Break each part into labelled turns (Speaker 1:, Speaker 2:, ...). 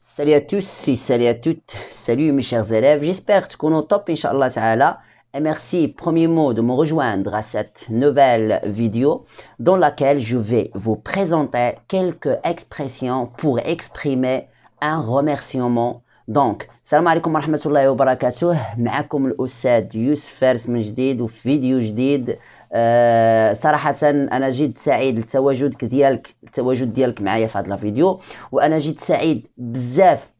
Speaker 1: Salut à tous salut à toutes. Salut mes chers élèves. J'espère que vous top, Inch'Allah Ta'ala. Et merci, premier mot, de me rejoindre à cette nouvelle vidéo dans laquelle je vais vous présenter quelques expressions pour exprimer un remerciement. Donc, salam alaikum wa rahmatullahi wa barakatuh. usad l'Oussad first فارس من جديد فيديو آه، صراحة أنا جد سعيد لتواجدك ديالك التواجد ديالك معايا في هذا الفيديو وأنا جد سعيد بزاف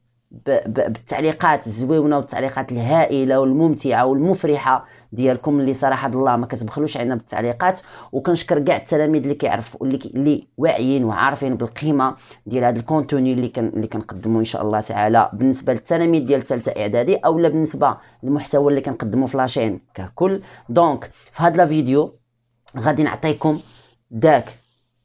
Speaker 1: بالتعليقات الزويونه والتعليقات الهائله والممتعه والمفرحه ديالكم اللي صراحه الله ما كتبخلوش علينا بالتعليقات وكنشكر كاع التلاميذ اللي كيعرفوا اللي اللي واعيين وعارفين بالقيمه ديال هذا الكونتوني اللي كن اللي كنقدموا ان شاء الله تعالى بالنسبه للتلاميذ ديال ثالثه اعدادي اولا بالنسبه للمحتوى اللي كنقدموا في لاشين ككل دونك في هذا الفيديو غادي نعطيكم داك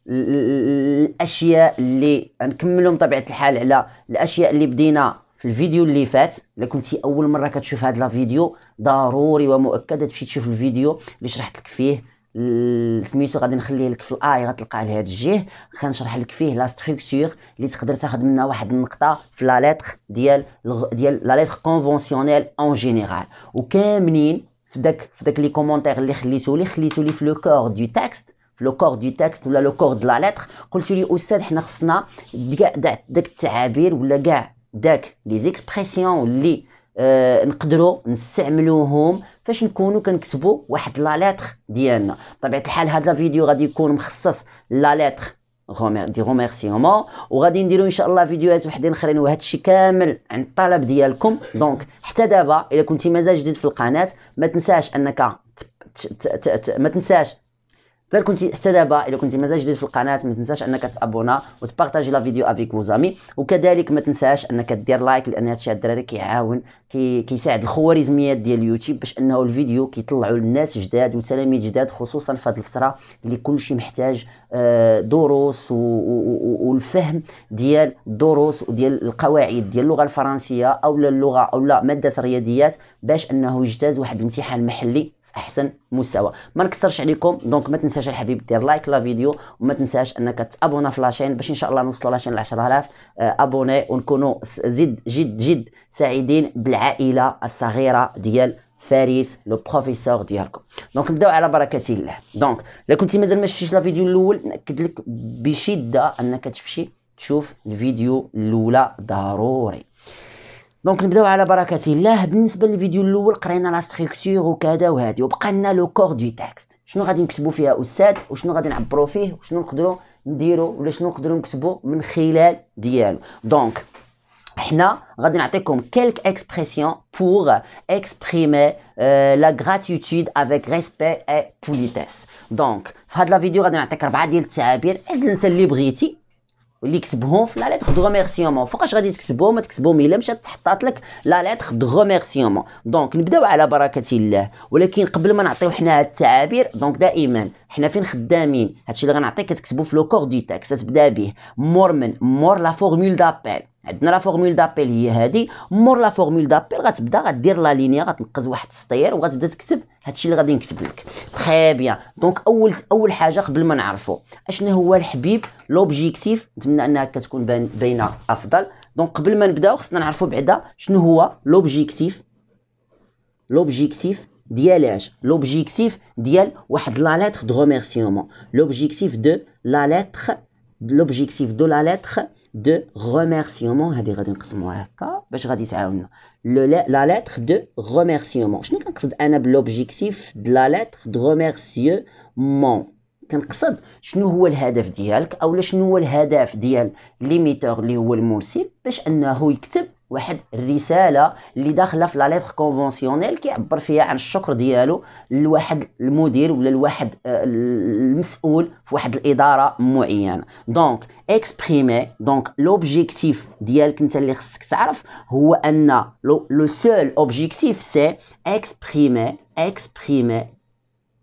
Speaker 1: الاشياء اللي نكملهم بطبيعه الحال على الاشياء اللي بدينا في الفيديو اللي فات الا كنتي اول مره كتشوف هاد لا فيديو ضروري ومؤكد تمشي تشوف الفيديو اللي شرحت لك فيه سميتو غادي نخليه لك في الاي غتلقى على هاد الجهه غنشرح لك فيه لا ستركتور اللي تقدر تاخذ منها واحد النقطه في لا ديال ديال لا ليتر كونفونسيونيل اون جينيرال وكاملين في داك في داك لي كومونتير اللي خليتو لي خليتو لي في لو كور دو تيكست في لو كور دو تيكست ولا لو كور دو لا لتر قلت لي استاذ حنا خصنا كاع داك التعابير ولا كاع داك لي زيكسبرسيون اللي آه نقدروا نستعملوهم فاش نكونوا كنكتبوا واحد لا لتر ديالنا بطبيعه الحال هذا الفيديو غادي يكون مخصص لا ليتر دي غوميرسيومون وغادي نديرو ان شاء الله فيديوهات وحدين اخرين وهذا الشيء كامل عن الطلب ديالكم دونك حتى دابا الا كنتي مازال جديد في القناه ما تنساش انك ما تنساش حتى كنتي حتى دابا الا كنتي مازال جديد في القناه ما تنساش انك تابونا وتبارطاجي لا فيديو افيك فوزامي وكذلك ما تنساش انك دير لايك لان هادشي الدراري كيعاون كي كيساعد الخوارزميات ديال اليوتيوب باش انه الفيديو كيطلعوا للناس جداد وتلاميذ جداد خصوصا في هذه الفتره اللي كلشي محتاج آه، دروس والفهم ديال الدروس وديال القواعد ديال اللغه الفرنسيه او اللغه او لا ماده الرياضيات باش انه يجتاز واحد الامتحان محلي احسن مستوى ما نكثرش عليكم دونك ما تنساش الحبيب دير لايك لا فيديو وما تنساش انك تابونا في لاشين باش ان شاء الله نوصلوا لاشين ل 10000 آه، ابوني ونكونوا زد جد جد سعيدين بالعائله الصغيره ديال فارس لو بروفيسور ديالكم دونك نبداو على بركه الله دونك الا كنتي مازال ما شفتيش لا فيديو الاول ناكد لك بشده انك تمشي تشوف الفيديو الاولى ضروري دونك نبداو على بركه الله بالنسبه للفيديو الاول قرينا لا ستركتور وكذا وهادي وبقى لنا لو كور دي تيكست شنو غادي نكتبو فيها استاذ وشنو غادي نعبرو فيه وشنو نقدروا نديرو ولا شنو نقدروا نكتبو من خلال ديالو دونك حنا غادي نعطيكم كلك اكسبرسيون بور اكسبريمي لا غراتيتود افيك ريسبي اي بوليتيس دونك في هاد لا فيديو غادي نعطيك ربعه ديال التعابير عزل انت اللي بغيتي اللي كتبهم في لا ليتر دو ريميرسيومون فوقاش غادي تكتبهم ما تكتبهم الا مشات تحطات لك لا ليتر دو ريميرسيومون دونك نبداو على بركه الله ولكن قبل ما نعطيو حنا هاد التعابير دونك دائما حنا فين خدامين هادشي اللي غنعطيك كتكتبو في لو كور دي تاكس تبدا به مور من مور لا فورمول دابيل عندنا لا فورمول دابيل هي هادي مور لا فورمول دابيل غتبدا غدير لا لينيا غتنقز واحد السطير وغتبدا تكتب هادشي اللي غادي نكتب لك تري بيان دونك اول اول حاجه قبل ما نعرفو اشنو هو الحبيب لوبجيكتيف نتمنى انها كتكون باينه افضل دونك قبل ما نبداو خصنا نعرفو بعدا شنو هو لوبجيكتيف لوبجيكتيف ديال اش لوبجيكتيف ديال واحد لا لتر دو ريميرسيومون لوبجيكتيف دو لا لتر لوبجيكتيف دو لا لتر دو ريميرسيومون هادي غادي نقسموها هكا باش غادي تعاوننا لا لتر دو ريميرسيومون شنو كنقصد انا بلوبجيكتيف دو لا لتر دو ريميرسيومون كنقصد شنو هو الهدف ديالك اولا شنو هو الهدف ديال ليميتور اللي هو المرسل باش انه يكتب واحد الرساله اللي داخله في لا ليتر كونفونسيونيل كيعبر فيها عن الشكر ديالو لواحد المدير ولا لواحد آه، المسؤول في واحد الاداره معينه دونك اكسبريمي دونك لوبجيكتيف ديالك انت اللي خصك تعرف هو ان لو سول اوبجيكتيف سي اكسبريمي اكسبريمي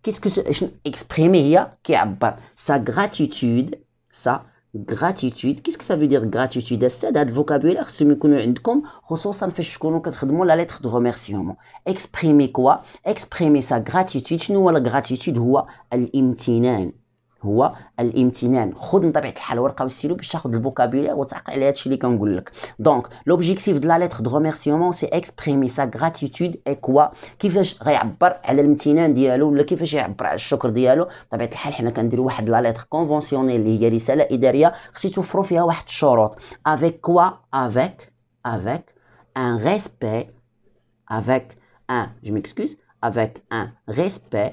Speaker 1: كيسكو شنو اكسبريمي هي كيعبر سا غراتيتود سا gratitude qu'est-ce que ça veut dire gratitude c'est un vocabulaire ce que nous عندكم خصوصا فاش تكونوا كتخدموا la lettre de remerciement exprimer quoi exprimer sa gratitude شنو هو la gratitude هو الامتنان هو الامتنان خذ من طبيعه الحال ورقه وستيلو باش تاخذ الفوكابيلير وتعقل على هادشي اللي كنقول لك دونك لوبجيكتيف دو لا ليتر دو غوميرسيومون سي اكسبريمي سا غراتيتود اي كوا كيفاش غيعبر على الامتنان ديالو ولا كيفاش يعبر على الشكر ديالو بطبيعه الحال حنا كنديروا واحد لا ليتر كونفونسيونيل اللي هي رساله اداريه خصني توفروا فيها واحد الشروط افيك كوا افيك افيك ان ريسبي افيك ان جو ميكسكوز افيك ان ريسبي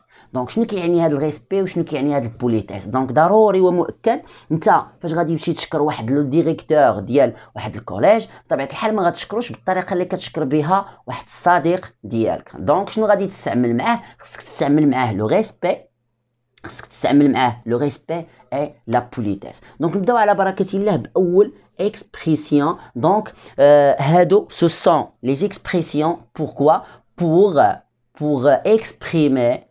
Speaker 1: دونك شنو كيعني هذا الريسبي وشنو كيعني هذا البوليتيس دونك ضروري ومؤكد انت فاش غادي تمشي تشكر واحد لو ديريكتور ديال واحد الكوليج بطبيعه الحال ما غتشكروش بالطريقه اللي كتشكر بها واحد الصديق ديالك دونك شنو غادي تستعمل معاه خصك تستعمل معاه لو ريسبي خصك تستعمل معاه لو ريسبي اي لا بوليتيس دونك نبداو على بركه الله باول اكسبريسيون دونك euh, هادو سو سون لي اكسبريسيون بوركوا بور بور اكسبريمي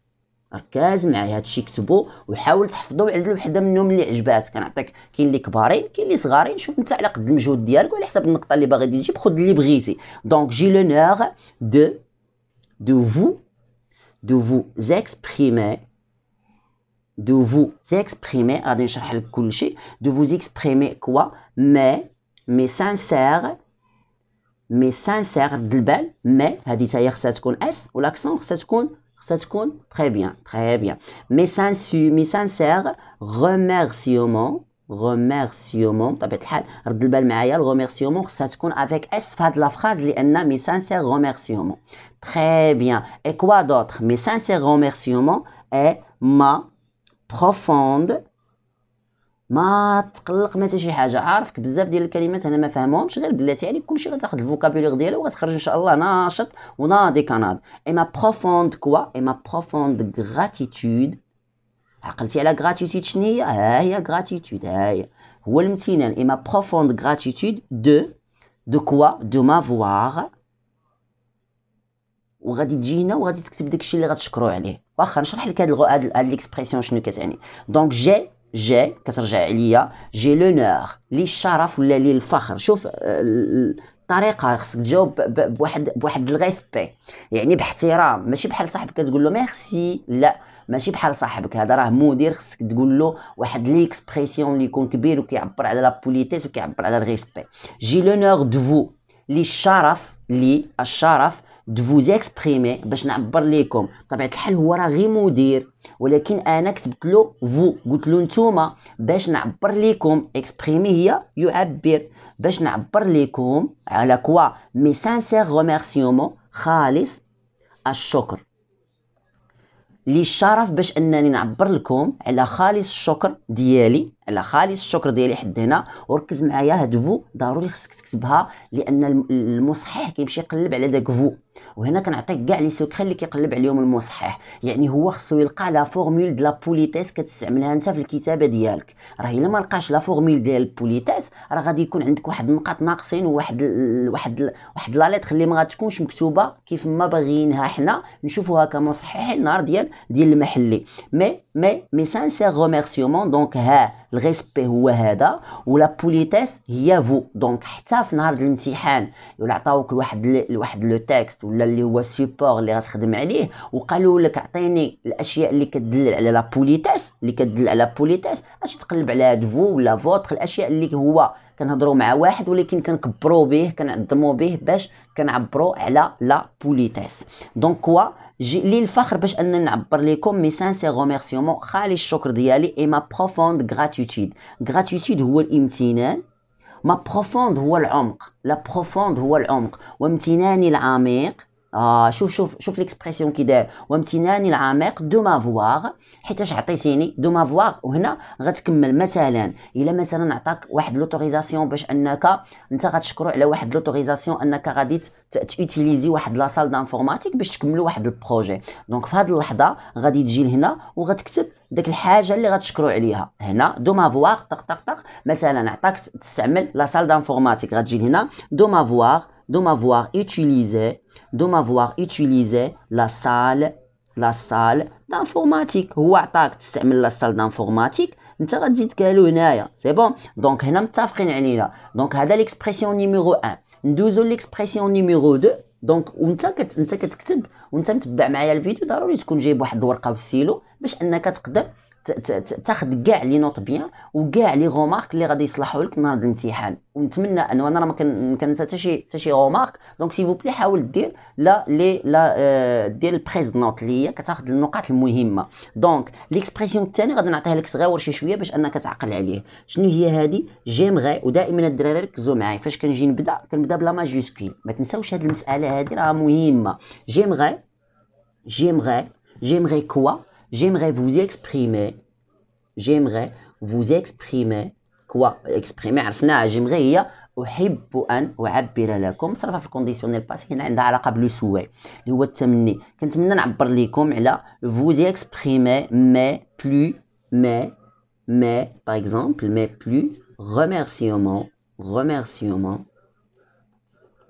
Speaker 1: ركز معايا هادشي كتبو وحاول تحفظو وعزل وحده منهم اللي عجبات كنعطيك كاين اللي كبارين كاين اللي صغارين شوف انت على قد المجهود ديالك وعلى حسب النقطه اللي باغي تجيب خذ اللي بغيتي دونك جي لونور دو دو فو دو فو زيكسبريمي دو فو زيكسبريمي غادي نشرح لك كلشي دو فو زيكسبريمي كوا مي مي سانسير مي سانسير دلبال مي هادي تاهي خصها تكون اس والاكسون خصها تكون Très bien, très bien. Mes sincères, mes remerciements. Remerciement, t'as peut le remerciement, ça se compte avec S, fad la phrase, li mes sincères remerciements. Très bien. Et quoi d'autre Mes sincères remerciements est ma profonde ما تقلق ما شي حاجه عارفك بزاف ديال الكلمات انا ما فاهمهمش غير بلاتي عليك يعني كلشي غتاخذ الفوكابيلير ديالها وغتخرج ان شاء الله ناشط وناضي كناض اي ما بروفوند كوا اي ما بروفوند غراتيتود عقلتي على غراتيتود شنو هي ها هي غراتيتود ها هي هو الامتنان اي ما بروفوند غراتيتود دو دو كوا دو فوار وغادي تجي هنا وغادي تكتب داكشي اللي غتشكرو عليه واخا نشرح لك هاد هاد الاكسبرسيون شنو كتعني دونك جي جي كترجع عليا جي لونور لي الشرف ولا لي الفخر شوف آه، الطريقه خصك تجاوب بواحد بواحد الغيسبي يعني باحترام ماشي بحال صاحبك كتقول له ميرسي لا ماشي بحال صاحبك هذا راه مدير خصك تقول له واحد ليكسبريسيون اللي يكون كبير وكيعبر على لا بوليتيس وكيعبر على الغيسبي جي لونور دو فو لي الشرف لي الشرف دفوز اكسبريمي باش نعبر ليكم بطبيعه الحال هو راه غير مدير ولكن انا كتبت له فو قلت له نتوما باش نعبر ليكم اكسبريمي هي يعبر باش نعبر ليكم على كوا مي سانسير غوميرسيومون خالص الشكر لي الشرف باش انني نعبر لكم على خالص الشكر ديالي على خالص الشكر ديالي حد هنا وركز معايا هاد فو ضروري خصك تكتبها لان المصحح كيمشي يقلب على داك فو وهنا كنعطيك كاع لي سوكري اللي كيقلب عليهم المصحح يعني هو خصو يلقى لا فورمول دو لا بوليتيس كتستعملها انت في الكتابه ديالك راه الا ما لقاش لا فورمول ديال البوليتيس راه غادي يكون عندك واحد النقاط ناقصين وواحد واحد واحد لا ليتر اللي ما غاتكونش مكتوبه كيف ما باغيينها حنا نشوفوها كمصحح النهار ديال ديال المحلي مي مي مي سانسير غوميرسيومون دونك ها الغيسبي هو هذا ولا بوليتيس هي فو دونك حتى في نهار الامتحان ولا عطاوك لواحد لواحد لو تيكست ولا اللي هو السيبور اللي غتخدم عليه وقالوا لك اعطيني الاشياء اللي كتدل على لا بوليتيس اللي كتدل على بوليتيس اش تقلب على هاد فو ولا فوتر الاشياء اللي هو كنهضروا مع واحد ولكن كنكبروا به كنعظموا به باش كنعبروا على لا بوليتيس دونك كوا جي لي الفخر باش انني نعبر لكم مي سانسي غوميرسيومون خالي الشكر ديالي اي ما بروفوند غراتيتود غراتيتود هو الامتنان ما بروفوند هو العمق لا بروفوند هو العمق وامتناني العميق آه شوف شوف شوف ليكسبرسيون كي داير وامتناني العميق دو مافواغ حيتاش عطيتيني دو مافواغ وهنا غتكمل مثلا الا مثلا عطاك واحد لوتوريزاسيون باش انك انت غتشكرو على واحد لوتوريزاسيون انك غادي تيوتيليزي واحد لاصال دانفورماتيك باش تكملو واحد البروجي دونك في هاد اللحظه غادي تجي لهنا وغتكتب داك الحاجه اللي غتشكروا عليها هنا دو مافواغ طق طق طق مثلا عطاك تستعمل لاصال دانفورماتيك غتجي لهنا دو مافواغ de m'avoir utilisé, de m'avoir utilisé la salle, la salle d'informatique. Ou attaque, tu la salle d'informatique. انت غادي تقالو هنايا سي بون دونك هنا متفقين علينا دونك هذا ليكسبرسيون نيميرو 1 ندوزو ليكسبرسيون نيميرو 2 دونك وانت كت... انت كتكتب وانت متبع معايا الفيديو ضروري تكون جايب واحد الورقه والسيلو باش انك تقدر تاخذ كاع لي نوط بيان وكاع لي غومارك اللي غادي يصلحوا لك نهار الامتحان ونتمنى انه انا ما كننسى حتى شي حتى شي غومارك دونك سي بلي حاول دير لا لي لا آه، دير البريز نوت اللي هي كتاخذ النقاط المهمه دونك ليكسبريسيون الثاني غادي نعطيها لك صغيور شي شويه باش انك تعقل عليه شنو هي هذه جيمغي ودائما الدراري ركزوا معايا فاش كنجي نبدا كنبدا بلا ماجيسكيل ما تنساوش هذه المساله هذه راه مهمه جيمغي جيمغي جيمغي كوا J'aimerais vous exprimer. J'aimerais vous exprimer. Quoi Exprimer, عرفناها j'aimerais هي احب ان اعبر لكم صرفها في الكونديسيونيل باس هنا عندها علاقه بالسواي اللي هو التمني كنتمنى نعبر لكم على vous exprimer mais plus mais mais par exemple mais plus remerciement remerciement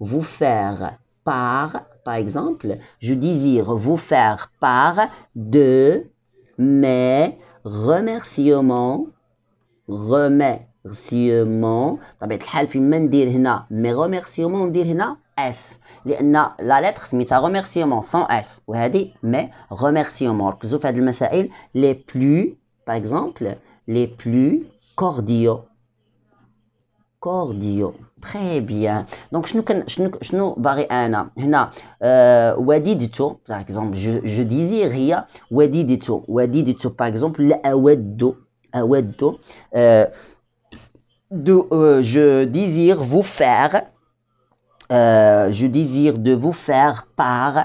Speaker 1: vous faire par, par exemple, je désire vous faire part de mes remerciements, remerciements. طبيعة الحال في ما ندير هنا mes remerciements ندير هنا La lettre, c'est « mita remerciements sans Vous voyez, « mes remerciements vous في هذه les les plus, par exemple, les plus cordiaux. Corio, très bien. Donc, je nous, je nous, je nous parle euh, dit du tout Par exemple, je désire, où est dit du tout Où est dit du tout Par exemple, euh, euh, je désire vous faire, je désire de vous faire part.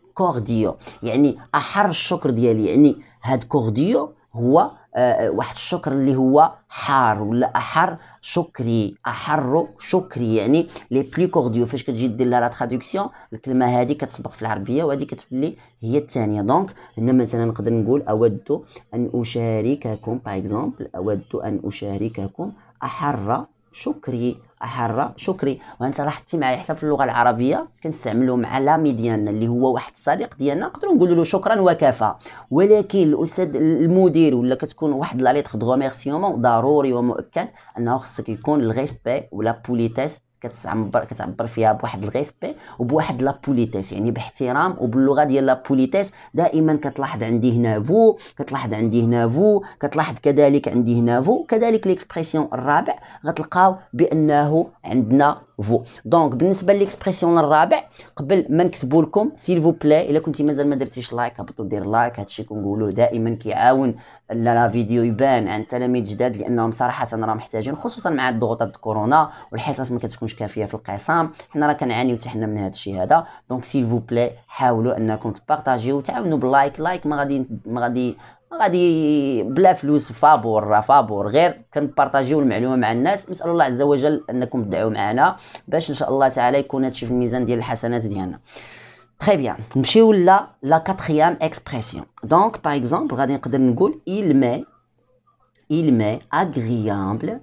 Speaker 1: كورديو يعني احر الشكر ديالي يعني هاد كورديو هو آه، آه، واحد الشكر اللي هو حار ولا احر شكري احر شكري يعني لي بلي كورديو فاش كتجي دير لها لا تراديكسيون الكلمه هذه كتسبق في العربيه وهذه كتولي هي الثانيه دونك هنا مثلا نقدر نقول اود ان اشارككم باغ اكزومبل اود ان اشارككم احر شكري حاره شكري وانت لاحظتي معايا حتى في اللغه العربيه كنستعملو مع لامي ديالنا اللي هو واحد الصديق ديالنا نقدروا نقولوا له شكرا وكفى ولكن الاستاذ المدير ولا كتكون واحد لا ليتر دو ضروري ومؤكد انه خصك يكون الغيسبي ولا بوليتيس كتعبر كتعبر فيها بواحد الغيسبي وبواحد لابوليتيس يعني باحترام وباللغه ديال لابوليتيس دائما كتلاحظ عندي هنا فو كتلاحظ عندي هنا فو كتلاحظ كذلك عندي هنا فو كذلك ليكسبريسيون الرابع غتلقاو بانه عندنا فو دونك بالنسبه ليكسبرسيون الرابع قبل ما نكتبوا لكم سيل فو بلاي الا كنتي مازال ما درتيش لايك هبطوا دير لايك هادشي كنقولوه دائما كيعاون لا فيديو يبان عند التلاميذ الجداد لانهم صراحه راه محتاجين خصوصا مع الضغوطات كورونا والحصص ما كتكونش كافيه في القسم حنا راه كنعانيو حتى حنا من هذا الشيء هذا دونك سيل فو بلاي حاولوا انكم تبارطاجيو وتعاونوا باللايك لايك ما غادي ما غادي غادي بلا فلوس فابور راه فابور غير كنبارطاجيو المعلومه مع الناس نسال الله عز وجل انكم تدعوا معنا باش ان شاء الله تعالى يكون هادشي في الميزان ديال الحسنات ديالنا تري بيان نمشيو لا لا كاتريام اكسبرسيون دونك باغ اكزومبل غادي نقدر نقول il met il met agréable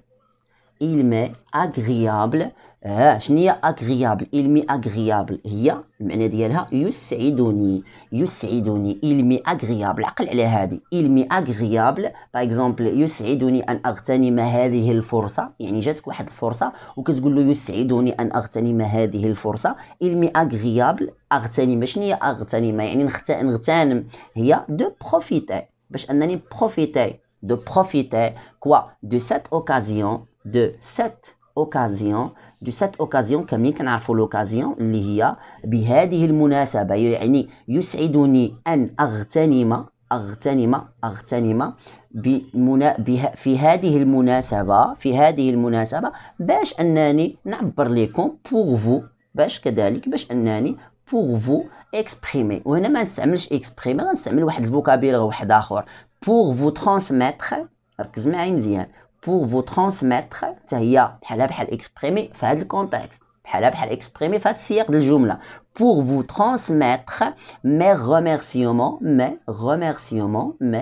Speaker 1: إلمي agréable ها شنو هي أغريابل مي أغريابل هي المعنى ديالها يسعدني يسعدني مي أغريابل عقل على هذه مي أغريابل باغ إكزومبل يسعدني أن أغتنم هذه الفرصة يعني جاتك واحد الفرصة وكتقول له يسعدني أن أغتنم هذه الفرصة مي أغريابل أغتنم شنو هي أغتنم يعني نغتنم هي دو بروفيتي باش أنني بروفيتي دو بروفيتي كوا دو سات اوكازيون de cette occasion دو سات اوكازيون كاملين كنعرفوا لوكازيون اللي هي بهذه المناسبه يعني يسعدني ان اغتنم اغتنم اغتنم بمنا... بها... في هذه المناسبه في هذه المناسبه باش انني نعبر لكم بوغ فو باش كذلك باش انني بوغ فو اكسبريمي وهنا ما نستعملش اكسبريمي غنستعمل واحد الفوكابيلغ واحد اخر بوغ فو ترانسميتر ركز معايا مزيان Pour vous transmettre, cest y a, il y a l'exprimé, il y a le contexte. Il y a l'exprimé, Pour vous transmettre, mes remerciements, mes remerciements, mes